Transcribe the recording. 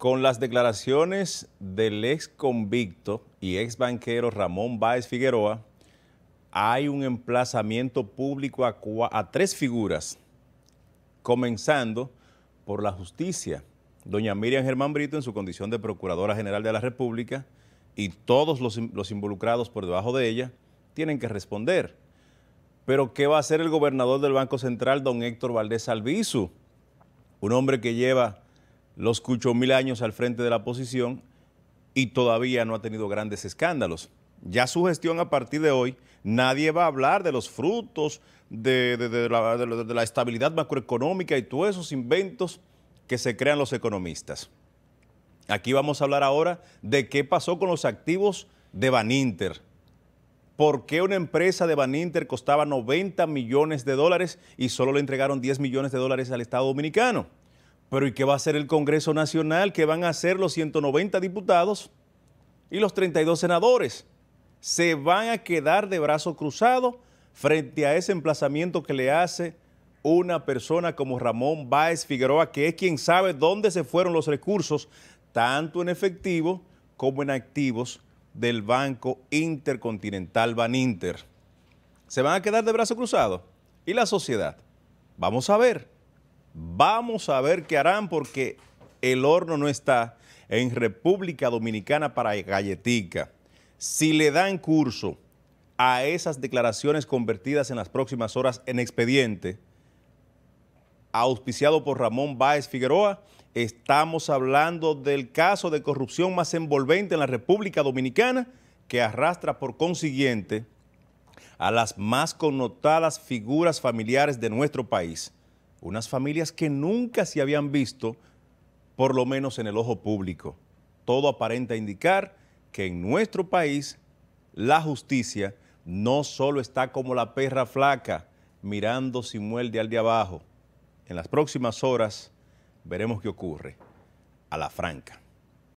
con las declaraciones del ex convicto y ex banquero Ramón Báez Figueroa, hay un emplazamiento público a, tres figuras, comenzando por la justicia. Doña Miriam Germán Brito, en su condición de Procuradora General de la República, y todos los, los involucrados por debajo de ella, tienen que responder. Pero ¿qué va a hacer el gobernador del Banco Central, don Héctor Valdés Albizu? Un hombre que lleva lo escuchó mil años al frente de la oposición y todavía no ha tenido grandes escándalos. Ya su gestión a partir de hoy, nadie va a hablar de los frutos de, la, estabilidad macroeconómica y todos esos inventos que se crean los economistas. Aquí vamos a hablar ahora de qué pasó con los activos de Baninter. ¿Por qué una empresa de Baninter costaba 90 millones de dólares y solo le entregaron 10 millones de dólares al Estado Dominicano? Pero ¿y qué va a hacer el Congreso Nacional? ¿Qué van a hacer los 190 diputados y los 32 senadores? ¿Se van a quedar de brazos cruzados frente a ese emplazamiento que le hace una persona como Ramón Báez Figueroa, que es quien sabe dónde se fueron los recursos, tanto en efectivo como en activos del Banco Intercontinental Baninter? ¿Se van a quedar de brazos cruzados? ¿Y la sociedad? Vamos a ver. Vamos a ver qué harán porque el horno no está en República Dominicana para galletica. Si le dan curso a esas declaraciones convertidas en las próximas horas en expediente, auspiciado por Ramón Báez Figueroa, estamos hablando del caso de corrupción más envolvente en la República Dominicana que arrastra por consiguiente a las más connotadas figuras familiares de nuestro país unas familias que nunca se habían visto, por lo menos en el ojo público. Todo aparenta indicar que en nuestro país la justicia no solo está como la perra flaca mirando si muerde al de abajo. En las próximas horas veremos qué ocurre. A la franca.